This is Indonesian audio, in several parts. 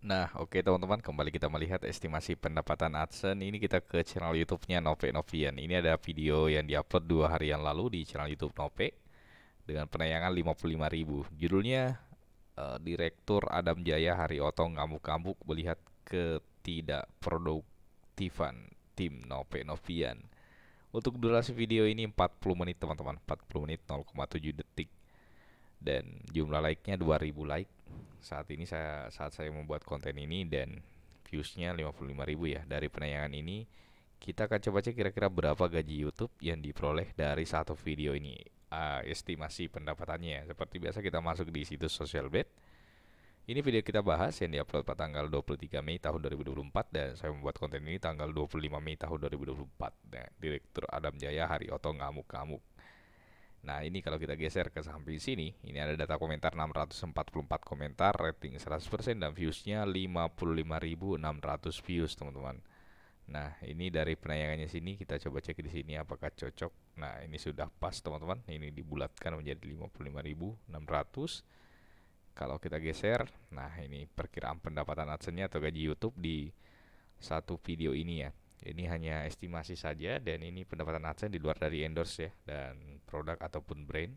Nah, oke okay, teman-teman, kembali kita melihat estimasi pendapatan AdSense. Ini kita ke channel YouTube-nya Nope Novian. Ini ada video yang diupload dua hari yang lalu di channel YouTube Nope dengan penayangan 55.000. Judulnya uh, Direktur Adam Jaya Hari Otong ngamuk-ngamuk melihat ketidakproduktifan tim Nope Novian. Untuk durasi video ini 40 menit teman-teman, 40 menit 0,7 detik. Dan jumlah like-nya 2000 like saat ini saya saat saya membuat konten ini dan viewsnya 55 ribu ya dari penayangan ini kita akan coba cek kira-kira berapa gaji YouTube yang diperoleh dari satu video ini uh, estimasi pendapatannya ya. seperti biasa kita masuk di situs social bet ini video kita bahas yang diupload pada tanggal 23 Mei tahun 2024 dan saya membuat konten ini tanggal 25 Mei tahun 2024 nah, Direktur Adam Jaya hari Oto ngamuk-ngamuk Nah ini kalau kita geser ke samping sini, ini ada data komentar 644 komentar, rating 100% dan viewsnya 55.600 views teman-teman. Nah ini dari penayangannya sini kita coba cek di sini apakah cocok. Nah ini sudah pas teman-teman, ini dibulatkan menjadi 55.600. Kalau kita geser, nah ini perkiraan pendapatan adsense atau gaji YouTube di satu video ini ya. Ini hanya estimasi saja dan ini pendapatan adsense di luar dari endorse ya dan produk ataupun brand.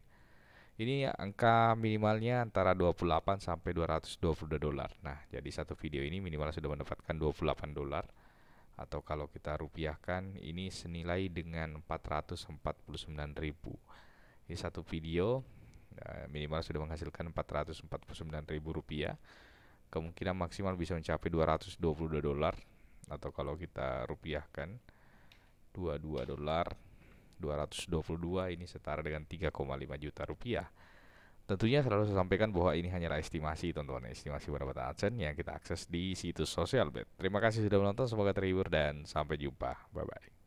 Ini angka minimalnya antara 28 sampai 222 dolar. Nah, jadi satu video ini minimal sudah mendapatkan 28 dolar atau kalau kita rupiahkan ini senilai dengan 449.000. Ini satu video eh, minimal sudah menghasilkan 449.000 rupiah. Kemungkinan maksimal bisa mencapai 222 dolar atau kalau kita rupiahkan 22 dolar 222 ini setara dengan 3,5 juta rupiah. Tentunya selalu saya sampaikan bahwa ini hanyalah estimasi teman-teman Estimasi pendapatan AdSense yang kita akses di situs sosial Terima kasih sudah menonton, semoga terhibur dan sampai jumpa Bye-bye